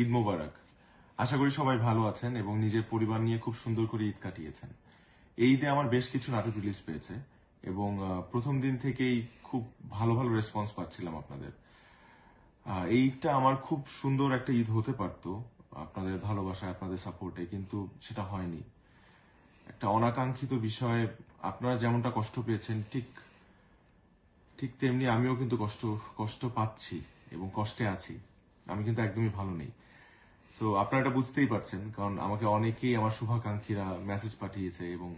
ঈদ মোবারক আশা করি সবাই ভালো আছেন এবং নিজের পরিবার নিয়ে খুব সুন্দর করে ঈদ কাটিয়েছেন এই ঈদে আমার বেশ কিছু নাটক রিলিজ পেয়েছে এবং প্রথম দিন থেকেই খুব ভালো ভালো রেসপন্স পাচ্ছিলাম আপনাদের এই ঈদটা আমার খুব সুন্দর একটা ঈদ হতে পারতো আপনাদের ভালোবাসা আপনাদের সাপোর্টে কিন্তু সেটা হয়নি একটা অনাকাঙ্ক্ষিত বিষয়ে আপনারা যেমনটা কষ্ট পেয়েছেন ঠিক ঠিক তেমনি আমিও কিন্তু কষ্ট কষ্ট পাচ্ছি এবং কষ্টে আছি আমি কিন্তু একদমই ভালো নেই সো আপনারা এটা বুঝতেই পারছেন কারণ আমাকে অনেকেই আমার শুভাকাঙ্ক্ষীরা মেসেজ পাঠিয়েছে এবং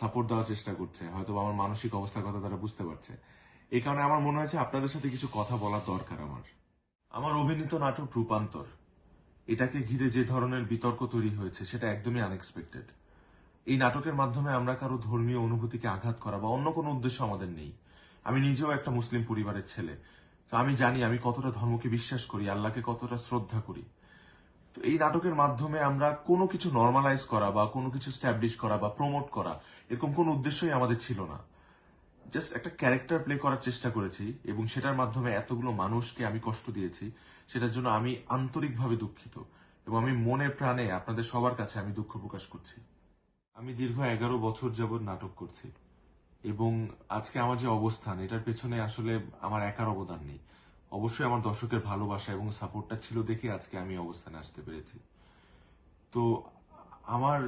সাপোর্ট দেওয়ার চেষ্টা করছে হয়তো আমার মানসিক অবস্থার কথা তারা বুঝতে পারছে এই কারণে আমার মনে হয়েছে আপনাদের সাথে কিছু কথা বলার দরকার আমার আমার অভিনীত নাটক রূপান্তর এটাকে ঘিরে যে ধরনের বিতর্ক তৈরি হয়েছে সেটা একদমই আনএক্সপেক্টেড এই নাটকের মাধ্যমে আমরা কারো ধর্মীয় অনুভূতিকে আঘাত করা বা অন্য কোনো উদ্দেশ্য আমাদের নেই আমি নিজেও একটা মুসলিম পরিবারের ছেলে তো আমি জানি আমি কতটা ধর্মকে বিশ্বাস করি আল্লাহকে কতটা শ্রদ্ধা করি তো এই নাটকের মাধ্যমে আমরা কোনো কিছু নর্মালাইজ করা বা কোনো কিছু স্ট্যাবলিশ করা বা প্রমোট করা এরকম কোনো উদ্দেশ্যই আমাদের ছিল না জাস্ট একটা ক্যারেক্টার প্লে করার চেষ্টা করেছি এবং সেটার মাধ্যমে এতগুলো মানুষকে আমি কষ্ট দিয়েছি সেটার জন্য আমি আন্তরিকভাবে দুঃখিত এবং আমি মনে প্রাণে আপনাদের সবার কাছে আমি দুঃখ প্রকাশ করছি আমি দীর্ঘ এগারো বছর যাবৎ নাটক করছি এবং আজকে আমার যে অবস্থান এটার পেছনে আসলে আমার একার অবদান নেই অবশ্যই আমার দর্শকের ভালোবাসা এবং সাপোর্টটা ছিল দেখে আজকে আমি অবস্থানে আসতে পেরেছি তো আমার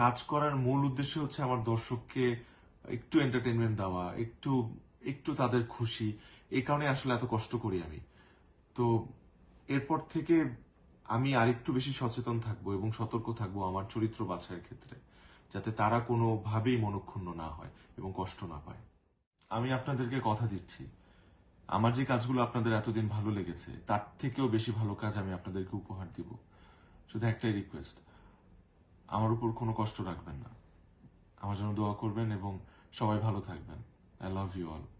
কাজ করার মূল উদ্দেশ্য হচ্ছে আমার দর্শককে একটু এন্টারটেনমেন্ট দেওয়া একটু একটু তাদের খুশি এই কারণে আসলে এত কষ্ট করি আমি তো এরপর থেকে আমি আরেকটু বেশি সচেতন থাকবো এবং সতর্ক থাকবো আমার চরিত্র বাছাইয়ের ক্ষেত্রে যাতে তারা কোনোভাবেই মনক্ষুণ্ণ না হয় এবং কষ্ট না পায় আমি আপনাদেরকে কথা দিচ্ছি আমার যে কাজগুলো আপনাদের এতদিন ভালো লেগেছে তার থেকেও বেশি ভালো কাজ আমি আপনাদেরকে উপহার দিব শুধু একটাই রিকোয়েস্ট আমার উপর কোনো কষ্ট রাখবেন না আমার জন্য দোয়া করবেন এবং সবাই ভালো থাকবেন আই লাভ ইউ অল